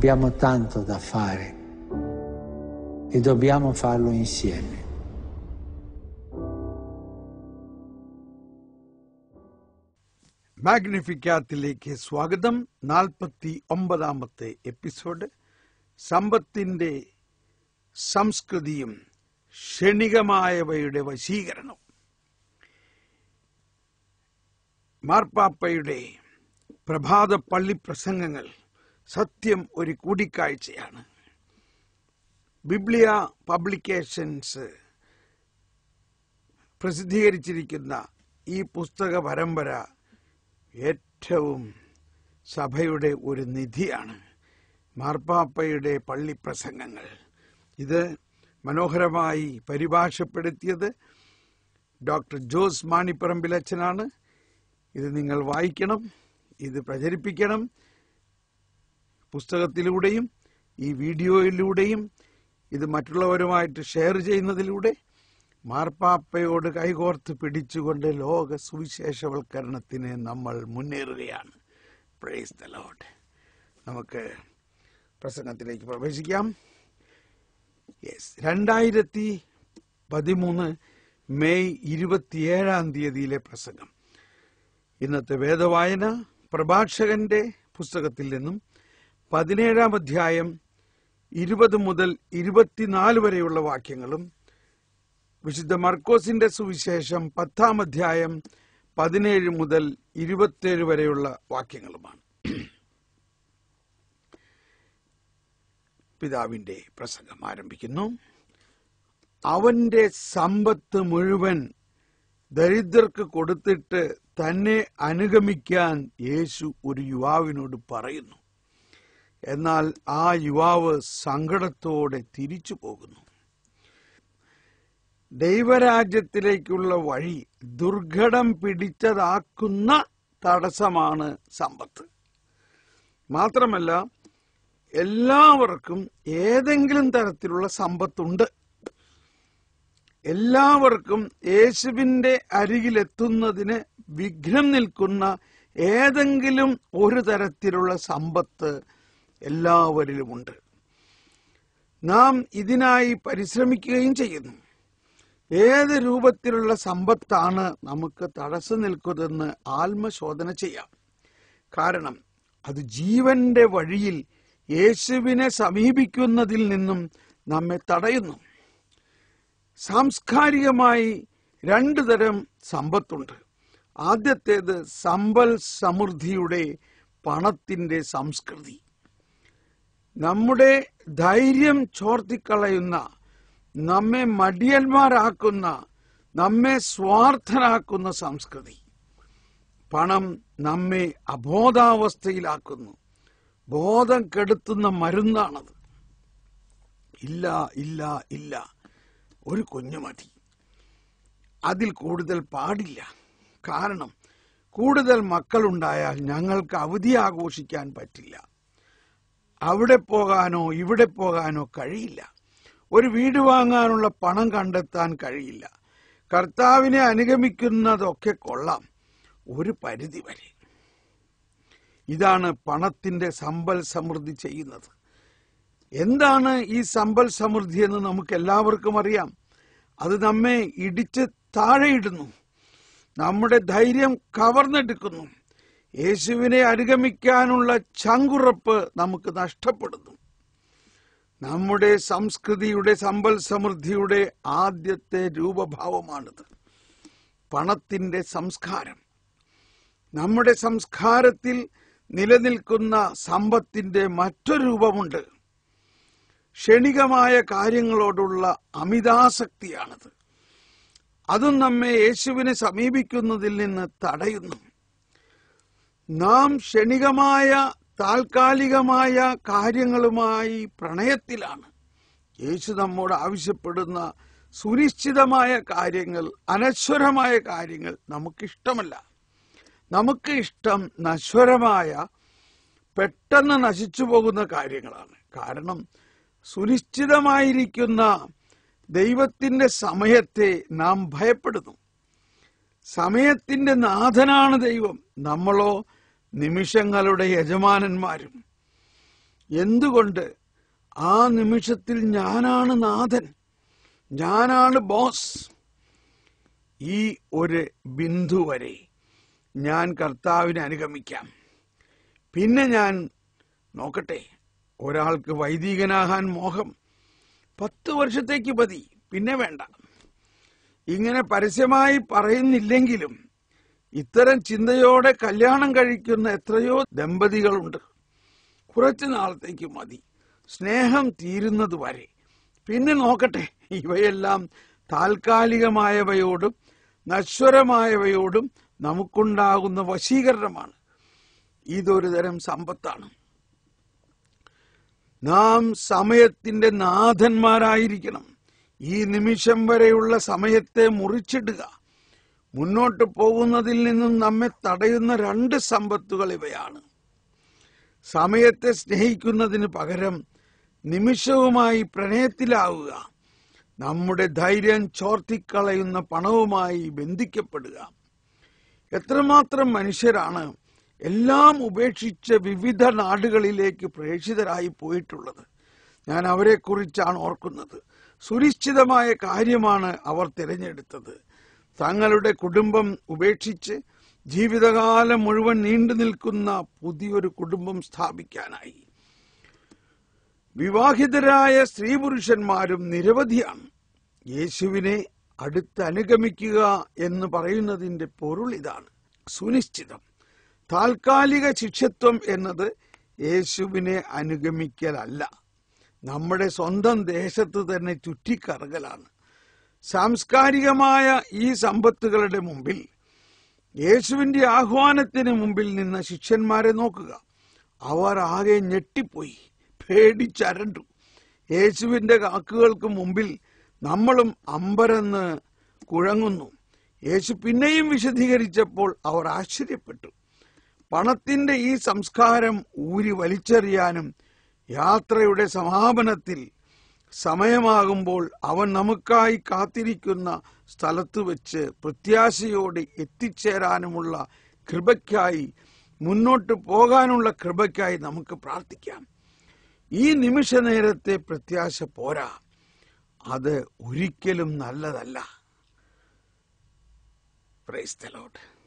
Abbiamo tanto da fare e dobbiamo farlo insieme. മാഗ്നിഫിക്കാത്തിലേക്ക് സ്വാഗതം നാൽപ്പത്തി ഒമ്പതാമത്തെ എപ്പിസോഡ് സമ്പത്തിന്റെ സംസ്കൃതിയും ക്ഷണികമായവയുടെ വശീകരണം മാർപ്പാപ്പയുടെ പ്രഭാത പള്ളി പ്രസംഗങ്ങൾ സത്യം ഒരു കൂടിക്കാഴ്ചയാണ് ബിബ്ലിയ പബ്ലിക്കേഷൻസ് പ്രസിദ്ധീകരിച്ചിരിക്കുന്ന ഈ പുസ്തക പരമ്പര ഏറ്റവും സഭയുടെ ഒരു നിധിയാണ് മാർപ്പാപ്പയുടെ പള്ളി പ്രസംഗങ്ങൾ ഇത് മനോഹരമായി പരിഭാഷപ്പെടുത്തിയത് ഡോക്ടർ ജോസ് മാണിപ്പറമ്പിലച്ചനാണ് ഇത് നിങ്ങൾ വായിക്കണം ഇത് പ്രചരിപ്പിക്കണം പുസ്തകത്തിലൂടെയും ഈ വീഡിയോയിലൂടെയും ഇത് മറ്റുള്ളവരുമായിട്ട് ഷെയർ ചെയ്യുന്നതിലൂടെ മാർപ്പാപ്പയോട് കൈകോർത്ത് പിടിച്ചുകൊണ്ട് ലോക സുവിശേഷവൽക്കരണത്തിന് നമ്മൾ മുന്നേറുകയാണ് പ്രേസ് നമുക്ക് പ്രസംഗത്തിലേക്ക് പ്രവേശിക്കാം യെസ് രണ്ടായിരത്തി പതിമൂന്ന് മെയ് ഇരുപത്തിയേഴാം തീയതിയിലെ പ്രസംഗം ഇന്നത്തെ വേദവായന പ്രഭാഷകന്റെ പുസ്തകത്തിൽ നിന്നും പതിനേഴാം അധ്യായം ഇരുപത് മുതൽ ഇരുപത്തിനാല് വരെയുള്ള വാക്യങ്ങളും വിശുദ്ധ മർക്കോസിന്റെ സുവിശേഷം പത്താം അധ്യായം പതിനേഴ് മുതൽ ഇരുപത്തേഴ് വരെയുള്ള വാക്യങ്ങളുമാണ് പിതാവിന്റെ പ്രസംഗം ആരംഭിക്കുന്നു അവന്റെ സമ്പത്ത് മുഴുവൻ ദരിദ്രർക്ക് കൊടുത്തിട്ട് തന്നെ അനുഗമിക്കാൻ യേശു ഒരു യുവാവിനോട് പറയുന്നു എന്നാൽ ആ യുവാവ് സങ്കടത്തോടെ തിരിച്ചു പോകുന്നു ദൈവരാജ്യത്തിലേക്കുള്ള വഴി ദുർഘടം പിടിച്ചതാക്കുന്ന തടസ്സമാണ് സമ്പത്ത് മാത്രമല്ല എല്ലാവർക്കും ഏതെങ്കിലും തരത്തിലുള്ള സമ്പത്തുണ്ട് എല്ലാവർക്കും യേശുവിൻ്റെ അരികിലെത്തുന്നതിന് വിഘ്നം നിൽക്കുന്ന ഏതെങ്കിലും ഒരു തരത്തിലുള്ള സമ്പത്ത് എല്ലാവരിലുമുണ്ട് നാം ഇതിനായി പരിശ്രമിക്കുകയും ചെയ്യുന്നു ഏത് രൂപത്തിലുള്ള സമ്പത്താണ് നമുക്ക് തടസ്സം നിൽക്കുന്നതെന്ന് ആത്മശോധന ചെയ്യാം കാരണം അത് ജീവന്റെ വഴിയിൽ യേശുവിനെ സമീപിക്കുന്നതിൽ നിന്നും നമ്മെ തടയുന്നു സാംസ്കാരികമായി രണ്ടു തരം സമ്പത്തുണ്ട് ആദ്യത്തേത് സമ്പൽ സമൃദ്ധിയുടെ പണത്തിന്റെ സംസ്കൃതി നമ്മുടെ ധൈര്യം ചോർത്തിക്കളയുന്ന നമ്മെ മടിയന്മാരാക്കുന്ന നമ്മെ സ്വാർത്ഥരാക്കുന്ന സംസ്കൃതി പണം നമ്മെ അബോധാവസ്ഥയിലാക്കുന്നു ബോധം കെടുത്തുന്ന മരുന്നാണത് ഇല്ല ഇല്ല ഇല്ല ഒരു കുഞ്ഞു മതി അതിൽ കൂടുതൽ പാടില്ല കാരണം കൂടുതൽ മക്കളുണ്ടായാൽ ഞങ്ങൾക്ക് അവധി ആഘോഷിക്കാൻ പറ്റില്ല അവിടെ പോകാനോ ഇവിടെ പോകാനോ കഴിയില്ല ഒരു വീട് വാങ്ങാനുള്ള പണം കണ്ടെത്താൻ കഴിയില്ല കർത്താവിനെ അനുഗമിക്കുന്നതൊക്കെ കൊള്ളാം ഒരു പരിധി വരെ ഇതാണ് പണത്തിന്റെ സമ്പൽ സമൃദ്ധി ചെയ്യുന്നത് എന്താണ് ഈ സമ്പൽ സമൃദ്ധി എന്ന് നമുക്ക് എല്ലാവർക്കും അറിയാം അത് നമ്മെ ഇടിച്ച് താഴെയിടുന്നു നമ്മുടെ ധൈര്യം കവർന്നെടുക്കുന്നു യേശുവിനെ അനുഗമിക്കാനുള്ള ചങ്കുറപ്പ് നമുക്ക് നഷ്ടപ്പെടുന്നു നമ്മുടെ സംസ്കൃതിയുടെ സമ്പൽ സമൃദ്ധിയുടെ ആദ്യത്തെ രൂപഭാവമാണിത് പണത്തിന്റെ സംസ്കാരം നമ്മുടെ സംസ്കാരത്തിൽ നിലനിൽക്കുന്ന സമ്പത്തിന്റെ മറ്റൊരു രൂപമുണ്ട് ക്ഷണികമായ കാര്യങ്ങളോടുള്ള അമിതാസക്തിയാണത് അതും നമ്മെ യേശുവിനെ സമീപിക്കുന്നതിൽ നിന്ന് തടയുന്നു നാം ക്ഷണികമായ താൽക്കാലികമായ കാര്യങ്ങളുമായി പ്രണയത്തിലാണ് യേശു നമ്മോട് ആവശ്യപ്പെടുന്ന സുനിശ്ചിതമായ കാര്യങ്ങൾ അനശ്വരമായ കാര്യങ്ങൾ നമുക്കിഷ്ടമല്ല നമുക്ക് ഇഷ്ടം നശ്വരമായ പെട്ടെന്ന് നശിച്ചു പോകുന്ന കാര്യങ്ങളാണ് കാരണം സുനിശ്ചിതമായിരിക്കുന്ന ദൈവത്തിന്റെ സമയത്തെ നാം ഭയപ്പെടുന്നു സമയത്തിന്റെ നാഥനാണ് ദൈവം നമ്മളോ നിമിഷങ്ങളുടെ യജമാനന്മാരും എന്തുകൊണ്ട് ആ നിമിഷത്തിൽ ഞാനാണ് നാഥൻ ഞാനാണ് ബോസ് ഈ ഒരു ബിന്ദു വരെ ഞാൻ കർത്താവിനെ അനുഗമിക്കാം പിന്നെ ഞാൻ നോക്കട്ടെ ഒരാൾക്ക് വൈദികനാകാൻ മോഹം പത്ത് വർഷത്തേക്ക് മതി പിന്നെ വേണ്ട ഇങ്ങനെ പരസ്യമായി പറയുന്നില്ലെങ്കിലും ഇത്തരം ചിന്തയോടെ കല്യാണം കഴിക്കുന്ന എത്രയോ ദമ്പതികളുണ്ട് കുറച്ചു നാളത്തേക്ക് മതി സ്നേഹം തീരുന്നത് വരെ പിന്നെ നോക്കട്ടെ ഇവയെല്ലാം താൽക്കാലികമായവയോടും നശ്വരമായവയോടും നമുക്കുണ്ടാകുന്ന വശീകരണമാണ് ഇതൊരു തരം സമ്പത്താണ് നാം സമയത്തിന്റെ നാഥന്മാരായിരിക്കണം ഈ നിമിഷം വരെയുള്ള സമയത്തെ മുറിച്ചിടുക മുന്നോട്ട് പോകുന്നതിൽ നിന്നും നമ്മെ തടയുന്ന രണ്ട് സമ്പത്തുകൾ ഇവയാണ് സമയത്തെ സ്നേഹിക്കുന്നതിന് പകരം നിമിഷവുമായി പ്രണയത്തിലാവുക നമ്മുടെ ധൈര്യം ചോർത്തിക്കളയുന്ന പണവുമായി ബന്ധിക്കപ്പെടുക എത്രമാത്രം മനുഷ്യരാണ് എല്ലാം ഉപേക്ഷിച്ച് വിവിധ നാടുകളിലേക്ക് പ്രേക്ഷിതരായി പോയിട്ടുള്ളത് ഞാൻ അവരെക്കുറിച്ചാണ് ഓർക്കുന്നത് സുനിശ്ചിതമായ കാര്യമാണ് അവർ തിരഞ്ഞെടുത്തത് തങ്ങളുടെ കുടുംബം ഉപേക്ഷിച്ച് ജീവിതകാലം മുഴുവൻ നീണ്ടു നിൽക്കുന്ന പുതിയൊരു കുടുംബം സ്ഥാപിക്കാനായി വിവാഹിതരായ സ്ത്രീ പുരുഷന്മാരും നിരവധിയാണ് യേശുവിനെ അടുത്ത് അനുഗമിക്കുക എന്ന് പറയുന്നതിന്റെ പൊരുൾ ഇതാണ് സുനിശ്ചിതം താൽക്കാലിക ശിക്ഷത്വം എന്നത് യേശുവിനെ അനുഗമിക്കലല്ല നമ്മുടെ സ്വന്തം ദേശത്ത് തന്നെ ചുറ്റിക്കറകലാണ് സാംസ്കാരികമായ ഈ സമ്പത്തുകളുടെ മുമ്പിൽ യേശുവിന്റെ ആഹ്വാനത്തിന് മുമ്പിൽ നിന്ന ശിഷ്യന്മാരെ നോക്കുക അവർ ആകെ ഞെട്ടിപ്പോയി പേടിച്ചരണ്ടു യേശുവിന്റെ കാക്കുകൾക്ക് മുമ്പിൽ നമ്മളും അമ്പരന്ന് കുഴങ്ങുന്നു യേശു പിന്നെയും വിശദീകരിച്ചപ്പോൾ അവർ ആശ്ചര്യപ്പെട്ടു പണത്തിന്റെ ഈ സംസ്കാരം ഊരി വലിച്ചെറിയാനും യാത്രയുടെ സമാപനത്തിൽ സമയമാകുമ്പോൾ അവൻ നമുക്കായി കാത്തിരിക്കുന്ന സ്ഥലത്ത് വെച്ച് പ്രത്യാശയോട് എത്തിച്ചേരാനുമുള്ള കൃപയ്ക്കായി മുന്നോട്ട് പോകാനുള്ള കൃപയ്ക്കായി നമുക്ക് പ്രാർത്ഥിക്കാം ഈ നിമിഷ നേരത്തെ പ്രത്യാശ പോരാ അത് ഒരിക്കലും നല്ലതല്ല പ്രൈസ് ദ ലോർഡ്